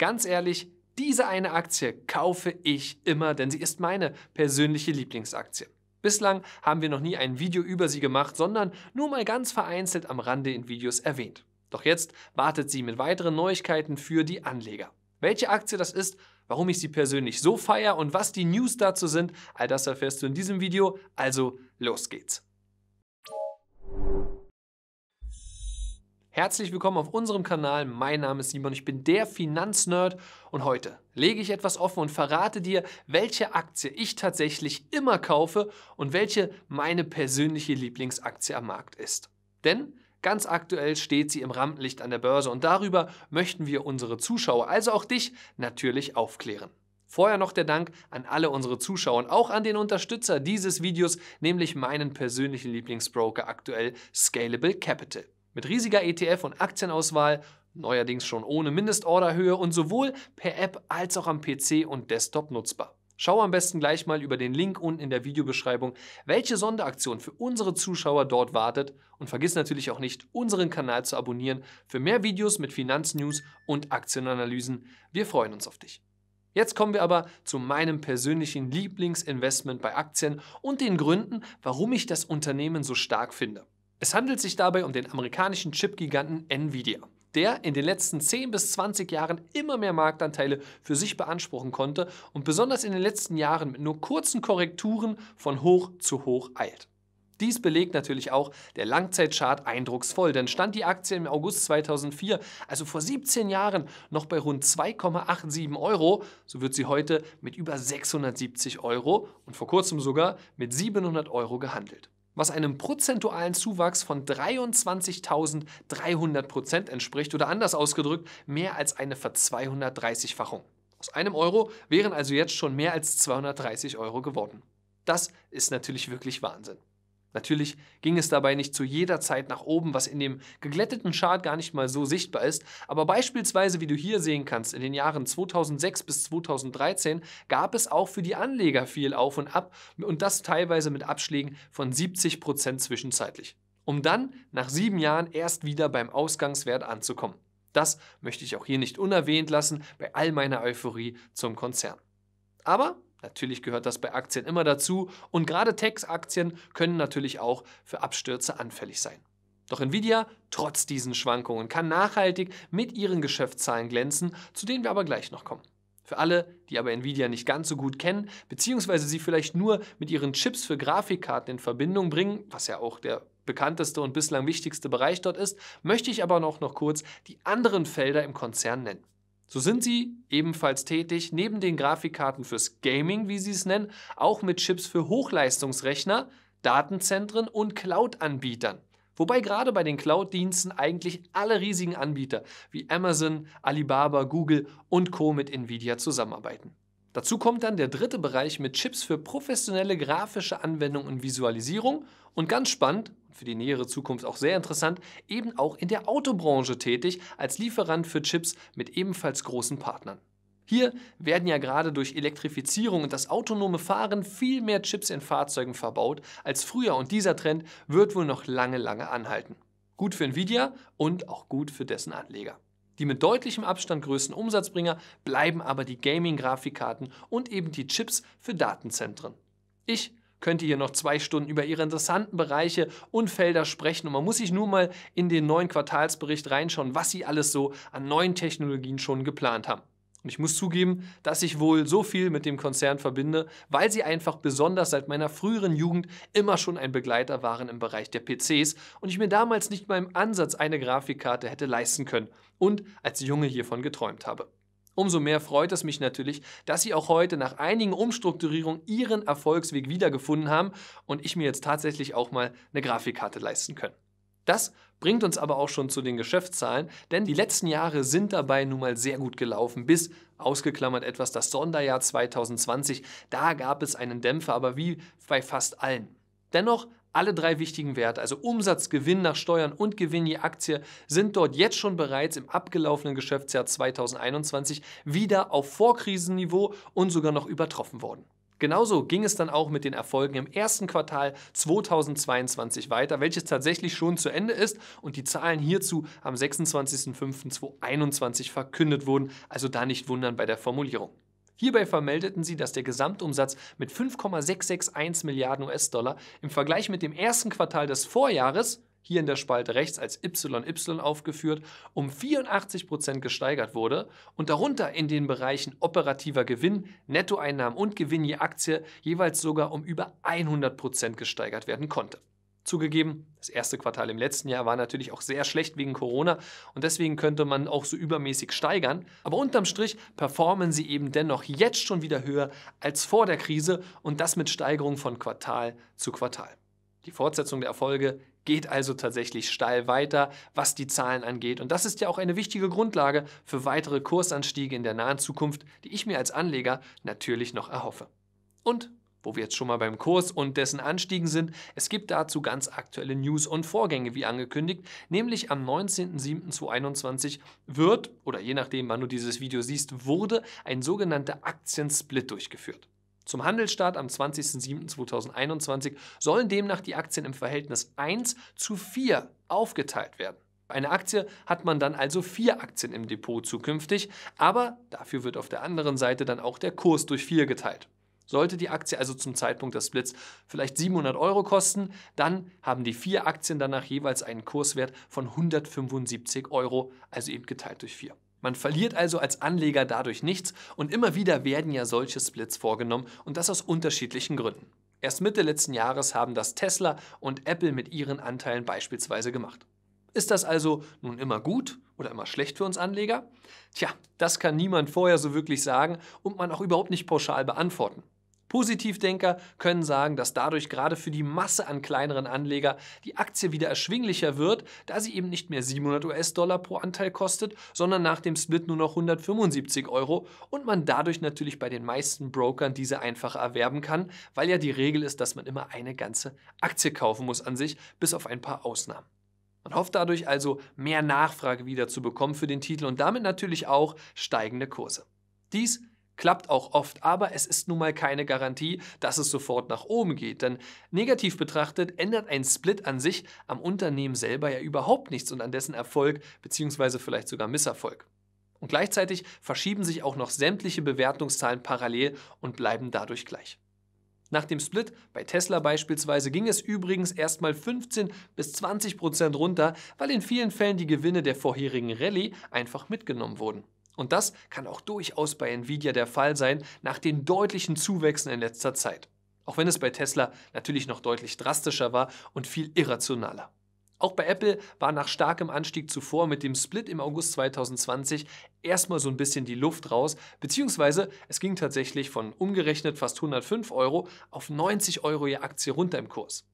Ganz ehrlich, diese eine Aktie kaufe ich immer, denn sie ist meine persönliche Lieblingsaktie. Bislang haben wir noch nie ein Video über sie gemacht, sondern nur mal ganz vereinzelt am Rande in Videos erwähnt. Doch jetzt wartet sie mit weiteren Neuigkeiten für die Anleger. Welche Aktie das ist, warum ich sie persönlich so feiere und was die News dazu sind, all das erfährst du in diesem Video. Also los geht's. Herzlich willkommen auf unserem Kanal. Mein Name ist Simon, ich bin der Finanznerd und heute lege ich etwas offen und verrate dir, welche Aktie ich tatsächlich immer kaufe und welche meine persönliche Lieblingsaktie am Markt ist. Denn Ganz aktuell steht sie im Rampenlicht an der Börse und darüber möchten wir unsere Zuschauer, also auch dich, natürlich aufklären. Vorher noch der Dank an alle unsere Zuschauer und auch an den Unterstützer dieses Videos, nämlich meinen persönlichen Lieblingsbroker aktuell Scalable Capital. Mit riesiger ETF- und Aktienauswahl, neuerdings schon ohne Mindestorderhöhe und sowohl per App als auch am PC und Desktop nutzbar. Schau am besten gleich mal über den Link unten in der Videobeschreibung, welche Sonderaktion für unsere Zuschauer dort wartet und vergiss natürlich auch nicht, unseren Kanal zu abonnieren für mehr Videos mit Finanznews und Aktienanalysen. Wir freuen uns auf dich. Jetzt kommen wir aber zu meinem persönlichen Lieblingsinvestment bei Aktien und den Gründen, warum ich das Unternehmen so stark finde. Es handelt sich dabei um den amerikanischen Chip-Giganten Nvidia, der in den letzten 10 bis 20 Jahren immer mehr Marktanteile für sich beanspruchen konnte und besonders in den letzten Jahren mit nur kurzen Korrekturen von hoch zu hoch eilt. Dies belegt natürlich auch der Langzeitchart eindrucksvoll, denn stand die Aktie im August 2004, also vor 17 Jahren, noch bei rund 2,87 Euro, so wird sie heute mit über 670 Euro und vor kurzem sogar mit 700 Euro gehandelt was einem prozentualen Zuwachs von 23.300 Prozent entspricht oder anders ausgedrückt mehr als eine Ver-230-Fachung. Aus einem Euro wären also jetzt schon mehr als 230 Euro geworden. Das ist natürlich wirklich Wahnsinn. Natürlich ging es dabei nicht zu jeder Zeit nach oben, was in dem geglätteten Chart gar nicht mal so sichtbar ist, aber beispielsweise, wie du hier sehen kannst, in den Jahren 2006 bis 2013 gab es auch für die Anleger viel auf und ab und das teilweise mit Abschlägen von 70 Prozent zwischenzeitlich, um dann nach sieben Jahren erst wieder beim Ausgangswert anzukommen. Das möchte ich auch hier nicht unerwähnt lassen bei all meiner Euphorie zum Konzern. Aber Natürlich gehört das bei Aktien immer dazu und gerade Tech-Aktien können natürlich auch für Abstürze anfällig sein. Doch Nvidia, trotz diesen Schwankungen, kann nachhaltig mit ihren Geschäftszahlen glänzen, zu denen wir aber gleich noch kommen. Für alle, die aber Nvidia nicht ganz so gut kennen, beziehungsweise sie vielleicht nur mit ihren Chips für Grafikkarten in Verbindung bringen, was ja auch der bekannteste und bislang wichtigste Bereich dort ist, möchte ich aber noch, noch kurz die anderen Felder im Konzern nennen. So sind sie ebenfalls tätig, neben den Grafikkarten fürs Gaming, wie sie es nennen, auch mit Chips für Hochleistungsrechner, Datenzentren und Cloud-Anbietern. Wobei gerade bei den Cloud-Diensten eigentlich alle riesigen Anbieter wie Amazon, Alibaba, Google und Co. mit Nvidia zusammenarbeiten. Dazu kommt dann der dritte Bereich mit Chips für professionelle grafische Anwendung und Visualisierung und ganz spannend für die nähere Zukunft auch sehr interessant, eben auch in der Autobranche tätig, als Lieferant für Chips mit ebenfalls großen Partnern. Hier werden ja gerade durch Elektrifizierung und das autonome Fahren viel mehr Chips in Fahrzeugen verbaut als früher und dieser Trend wird wohl noch lange, lange anhalten. Gut für Nvidia und auch gut für dessen Anleger. Die mit deutlichem Abstand größten Umsatzbringer bleiben aber die Gaming-Grafikkarten und eben die Chips für Datenzentren. Ich könnte hier noch zwei Stunden über ihre interessanten Bereiche und Felder sprechen. Und man muss sich nur mal in den neuen Quartalsbericht reinschauen, was sie alles so an neuen Technologien schon geplant haben. Und ich muss zugeben, dass ich wohl so viel mit dem Konzern verbinde, weil sie einfach besonders seit meiner früheren Jugend immer schon ein Begleiter waren im Bereich der PCs und ich mir damals nicht mal im Ansatz eine Grafikkarte hätte leisten können und als Junge hiervon geträumt habe. Umso mehr freut es mich natürlich, dass Sie auch heute nach einigen Umstrukturierungen Ihren Erfolgsweg wiedergefunden haben und ich mir jetzt tatsächlich auch mal eine Grafikkarte leisten können. Das bringt uns aber auch schon zu den Geschäftszahlen, denn die letzten Jahre sind dabei nun mal sehr gut gelaufen, bis ausgeklammert etwas das Sonderjahr 2020. Da gab es einen Dämpfer, aber wie bei fast allen. Dennoch alle drei wichtigen Werte, also Umsatz, Gewinn nach Steuern und Gewinn je Aktie, sind dort jetzt schon bereits im abgelaufenen Geschäftsjahr 2021 wieder auf Vorkrisenniveau und sogar noch übertroffen worden. Genauso ging es dann auch mit den Erfolgen im ersten Quartal 2022 weiter, welches tatsächlich schon zu Ende ist und die Zahlen hierzu am 26.05.2021 verkündet wurden, also da nicht wundern bei der Formulierung. Hierbei vermeldeten sie, dass der Gesamtumsatz mit 5,661 Milliarden US-Dollar im Vergleich mit dem ersten Quartal des Vorjahres hier in der Spalte rechts als YY aufgeführt, um 84% gesteigert wurde und darunter in den Bereichen operativer Gewinn, Nettoeinnahmen und Gewinn je Aktie jeweils sogar um über 100% gesteigert werden konnte. Zugegeben, das erste Quartal im letzten Jahr war natürlich auch sehr schlecht wegen Corona und deswegen könnte man auch so übermäßig steigern. Aber unterm Strich performen sie eben dennoch jetzt schon wieder höher als vor der Krise und das mit Steigerung von Quartal zu Quartal. Die Fortsetzung der Erfolge geht also tatsächlich steil weiter, was die Zahlen angeht. Und das ist ja auch eine wichtige Grundlage für weitere Kursanstiege in der nahen Zukunft, die ich mir als Anleger natürlich noch erhoffe. Und wo wir jetzt schon mal beim Kurs und dessen Anstiegen sind. Es gibt dazu ganz aktuelle News und Vorgänge, wie angekündigt, nämlich am 19.07.2021 wird, oder je nachdem, wann du dieses Video siehst, wurde ein sogenannter Aktiensplit durchgeführt. Zum Handelsstart am 20.07.2021 sollen demnach die Aktien im Verhältnis 1 zu 4 aufgeteilt werden. Eine Aktie hat man dann also vier Aktien im Depot zukünftig, aber dafür wird auf der anderen Seite dann auch der Kurs durch vier geteilt. Sollte die Aktie also zum Zeitpunkt des Splits vielleicht 700 Euro kosten, dann haben die vier Aktien danach jeweils einen Kurswert von 175 Euro, also eben geteilt durch vier. Man verliert also als Anleger dadurch nichts und immer wieder werden ja solche Splits vorgenommen und das aus unterschiedlichen Gründen. Erst Mitte letzten Jahres haben das Tesla und Apple mit ihren Anteilen beispielsweise gemacht. Ist das also nun immer gut oder immer schlecht für uns Anleger? Tja, das kann niemand vorher so wirklich sagen und man auch überhaupt nicht pauschal beantworten. Positivdenker können sagen, dass dadurch gerade für die Masse an kleineren Anleger die Aktie wieder erschwinglicher wird, da sie eben nicht mehr 700 US-Dollar pro Anteil kostet, sondern nach dem Split nur noch 175 Euro und man dadurch natürlich bei den meisten Brokern diese einfach erwerben kann, weil ja die Regel ist, dass man immer eine ganze Aktie kaufen muss an sich, bis auf ein paar Ausnahmen. Man hofft dadurch also, mehr Nachfrage wieder zu bekommen für den Titel und damit natürlich auch steigende Kurse. Dies klappt auch oft, aber es ist nun mal keine Garantie, dass es sofort nach oben geht. Denn negativ betrachtet ändert ein Split an sich am Unternehmen selber ja überhaupt nichts und an dessen Erfolg bzw. vielleicht sogar Misserfolg. Und gleichzeitig verschieben sich auch noch sämtliche Bewertungszahlen parallel und bleiben dadurch gleich. Nach dem Split bei Tesla beispielsweise ging es übrigens erstmal 15 bis 20 Prozent runter, weil in vielen Fällen die Gewinne der vorherigen Rallye einfach mitgenommen wurden. Und das kann auch durchaus bei Nvidia der Fall sein, nach den deutlichen Zuwächsen in letzter Zeit. Auch wenn es bei Tesla natürlich noch deutlich drastischer war und viel irrationaler. Auch bei Apple war nach starkem Anstieg zuvor mit dem Split im August 2020 erstmal so ein bisschen die Luft raus, beziehungsweise es ging tatsächlich von umgerechnet fast 105 Euro auf 90 Euro je Aktie runter im Kurs.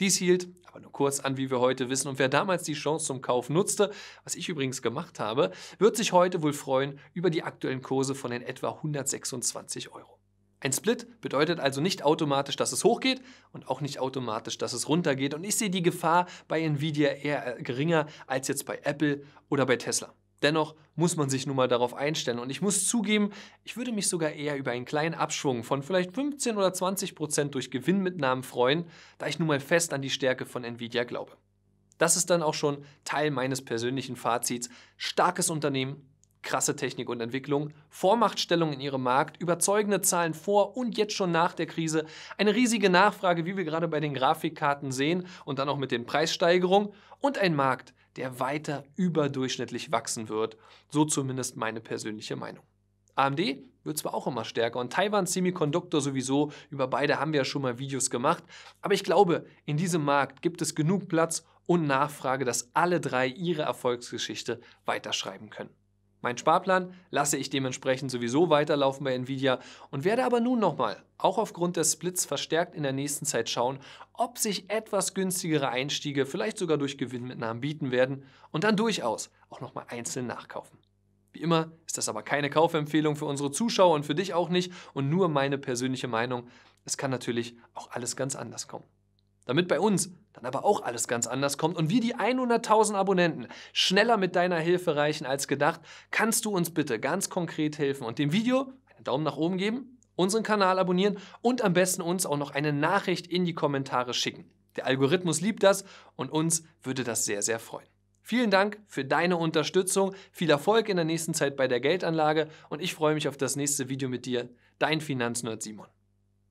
Dies hielt aber nur kurz an, wie wir heute wissen. Und wer damals die Chance zum Kauf nutzte, was ich übrigens gemacht habe, wird sich heute wohl freuen über die aktuellen Kurse von den etwa 126 Euro. Ein Split bedeutet also nicht automatisch, dass es hochgeht und auch nicht automatisch, dass es runtergeht. Und ich sehe die Gefahr bei Nvidia eher geringer als jetzt bei Apple oder bei Tesla. Dennoch muss man sich nun mal darauf einstellen. Und ich muss zugeben, ich würde mich sogar eher über einen kleinen Abschwung von vielleicht 15 oder 20 Prozent durch Gewinnmitnahmen freuen, da ich nun mal fest an die Stärke von Nvidia glaube. Das ist dann auch schon Teil meines persönlichen Fazits. Starkes Unternehmen, Krasse Technik und Entwicklung, Vormachtstellung in ihrem Markt, überzeugende Zahlen vor und jetzt schon nach der Krise, eine riesige Nachfrage, wie wir gerade bei den Grafikkarten sehen und dann auch mit den Preissteigerungen und ein Markt, der weiter überdurchschnittlich wachsen wird. So zumindest meine persönliche Meinung. AMD wird zwar auch immer stärker und Taiwan Semiconductor sowieso, über beide haben wir ja schon mal Videos gemacht, aber ich glaube, in diesem Markt gibt es genug Platz und Nachfrage, dass alle drei ihre Erfolgsgeschichte weiterschreiben können. Mein Sparplan lasse ich dementsprechend sowieso weiterlaufen bei Nvidia und werde aber nun nochmal, auch aufgrund des Splits verstärkt in der nächsten Zeit schauen, ob sich etwas günstigere Einstiege vielleicht sogar durch Gewinnmitnahmen bieten werden und dann durchaus auch nochmal einzeln nachkaufen. Wie immer ist das aber keine Kaufempfehlung für unsere Zuschauer und für dich auch nicht und nur meine persönliche Meinung. Es kann natürlich auch alles ganz anders kommen. Damit bei uns dann aber auch alles ganz anders kommt und wir die 100.000 Abonnenten schneller mit deiner Hilfe reichen als gedacht, kannst du uns bitte ganz konkret helfen und dem Video einen Daumen nach oben geben, unseren Kanal abonnieren und am besten uns auch noch eine Nachricht in die Kommentare schicken. Der Algorithmus liebt das und uns würde das sehr, sehr freuen. Vielen Dank für deine Unterstützung, viel Erfolg in der nächsten Zeit bei der Geldanlage und ich freue mich auf das nächste Video mit dir. Dein Finanznerd Simon.